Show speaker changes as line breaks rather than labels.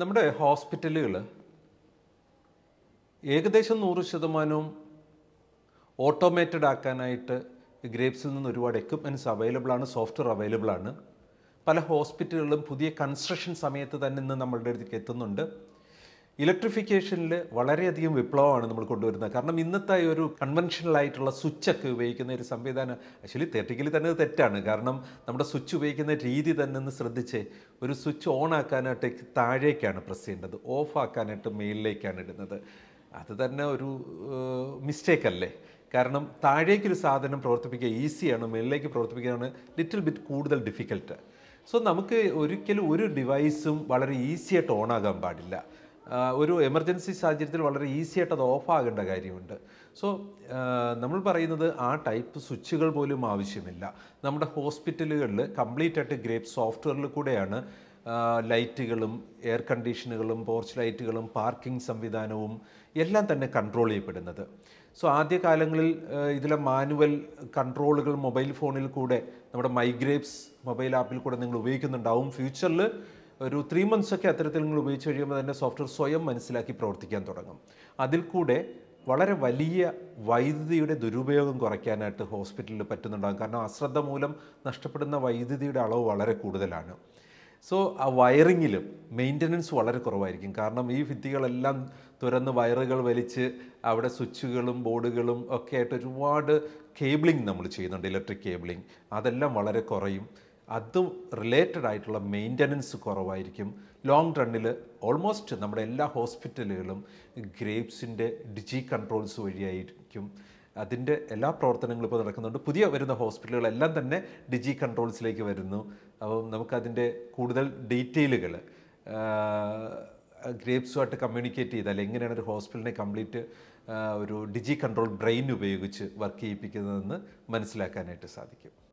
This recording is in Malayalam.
നമ്മുടെ ഹോസ്പിറ്റലുകൾ ഏകദേശം നൂറ് ശതമാനവും ഓട്ടോമേറ്റഡ് ആക്കാനായിട്ട് ഗ്രേപ്സിൽ നിന്ന് ഒരുപാട് എക്യുപ്മെൻറ്റ്സ് അവൈലബിൾ ആണ് സോഫ്റ്റ്വെയർ അവൈലബിൾ ആണ് പല ഹോസ്പിറ്റലുകളും പുതിയ കൺസ്ട്രക്ഷൻ സമയത്ത് തന്നെ ഇന്ന് നമ്മളുടെ അടുത്തേക്ക് എത്തുന്നുണ്ട് ഇലക്ട്രിഫിക്കേഷനിൽ വളരെയധികം വിപ്ലവമാണ് നമ്മൾ കൊണ്ടുവരുന്നത് കാരണം ഇന്നത്തെ ഒരു കൺവെൻഷണൽ ആയിട്ടുള്ള ഒക്കെ ഉപയോഗിക്കുന്ന ഒരു സംവിധാനം ആക്ച്വലി തെറ്റിക്കലി തന്നെ തെറ്റാണ് കാരണം നമ്മുടെ സ്വിച്ച് ഉപയോഗിക്കുന്ന രീതി തന്നെ ഒന്ന് ശ്രദ്ധിച്ച് ഒരു സ്വിച്ച് ഓൺ ആക്കാനായിട്ട് താഴേക്കാണ് പ്രസ് ചെയ്യേണ്ടത് ഓഫ് ആക്കാനായിട്ട് മേലിലേക്കാണ് ഇടുന്നത് അത് തന്നെ ഒരു മിസ്റ്റേക്ക് അല്ലേ കാരണം താഴേക്കൊരു സാധനം പ്രവർത്തിപ്പിക്കുക ഈസിയാണ് മേലിലേക്ക് പ്രവർത്തിപ്പിക്കുകയാണ് ലിറ്റിൽ ബിറ്റ് കൂടുതൽ ഡിഫിക്കൽട്ട് സോ നമുക്ക് ഒരിക്കലും ഒരു ഡിവൈസും വളരെ ഈസിയായിട്ട് ആകാൻ പാടില്ല ഒരു എമർജൻസി സാഹചര്യത്തിൽ വളരെ ഈസി ആയിട്ട് അത് ഓഫാകേണ്ട കാര്യമുണ്ട് സോ നമ്മൾ പറയുന്നത് ആ ടൈപ്പ് സ്വിച്ചുകൾ പോലും ആവശ്യമില്ല നമ്മുടെ ഹോസ്പിറ്റലുകളിൽ കംപ്ലീറ്റ് ആയിട്ട് ഗ്രേപ്പ് സോഫ്റ്റ്വെയറിൽ കൂടെയാണ് ലൈറ്റുകളും എയർ കണ്ടീഷനുകളും പോർച്ച് ലൈറ്റുകളും പാർക്കിംഗ് സംവിധാനവും എല്ലാം തന്നെ കൺട്രോൾ ചെയ്യപ്പെടുന്നത് സോ ആദ്യ കാലങ്ങളിൽ ഇതിലെ മാനുവൽ കൺട്രോളുകൾ മൊബൈൽ ഫോണിൽ കൂടെ നമ്മുടെ മൈഗ്രേപ്സ് മൊബൈൽ ആപ്പിൽ കൂടെ നിങ്ങൾ ഉപയോഗിക്കുന്നുണ്ടാവും ഫ്യൂച്ചറിൽ ഒരു ത്രീ മന്ത്സ് ഒക്കെ അത്തരത്തിൽ നിങ്ങൾ ഉപയോഗിച്ച് കഴിയുമ്പോൾ തന്നെ സോഫ്റ്റ്വെയർ സ്വയം മനസ്സിലാക്കി പ്രവർത്തിക്കാൻ തുടങ്ങും അതിൽ കൂടെ വളരെ വലിയ വൈദ്യുതിയുടെ ദുരുപയോഗം കുറയ്ക്കാനായിട്ട് ഹോസ്പിറ്റലിൽ പറ്റുന്നുണ്ടാകും കാരണം അശ്രദ്ധ മൂലം നഷ്ടപ്പെടുന്ന വൈദ്യുതിയുടെ അളവ് വളരെ കൂടുതലാണ് സോ ആ വയറിങ്ങിലും മെയിൻ്റനൻസ് വളരെ കുറവായിരിക്കും കാരണം ഈ ഭിത്തികളെല്ലാം തുറന്ന് വയറുകൾ വലിച്ച് അവിടെ സ്വിച്ചുകളും ബോർഡുകളും ഒക്കെ ആയിട്ട് ഒരുപാട് കേബിളിംഗ് നമ്മൾ ചെയ്യുന്നുണ്ട് ഇലക്ട്രിക് കേബിളിംഗ് അതെല്ലാം വളരെ കുറയും അത് റിലേറ്റഡ് ആയിട്ടുള്ള മെയിൻ്റനൻസ് കുറവായിരിക്കും ലോങ് റണ്ണിൽ ഓൾമോസ്റ്റ് നമ്മുടെ എല്ലാ ഹോസ്പിറ്റലുകളും ഗ്രേപ്സിൻ്റെ ഡിജി കൺട്രോൾസ് വഴിയായിരിക്കും അതിൻ്റെ എല്ലാ പ്രവർത്തനങ്ങളും ഇപ്പോൾ നടക്കുന്നുണ്ട് പുതിയ വരുന്ന ഹോസ്പിറ്റലുകളെല്ലാം തന്നെ ഡിജി കൺട്രോൾസിലേക്ക് വരുന്നു അപ്പം നമുക്കതിൻ്റെ കൂടുതൽ ഡീറ്റെയിലുകൾ ഗ്രേപ്സുമായിട്ട് കമ്മ്യൂണിക്കേറ്റ് ചെയ്താൽ എങ്ങനെയാണ് ഒരു ഹോസ്പിറ്റലിനെ കംപ്ലീറ്റ് ഒരു ഡിജി കൺട്രോൾ ബ്രെയിൻ ഉപയോഗിച്ച് വർക്ക് ചെയ്യിപ്പിക്കുന്നതെന്ന് മനസ്സിലാക്കാനായിട്ട് സാധിക്കും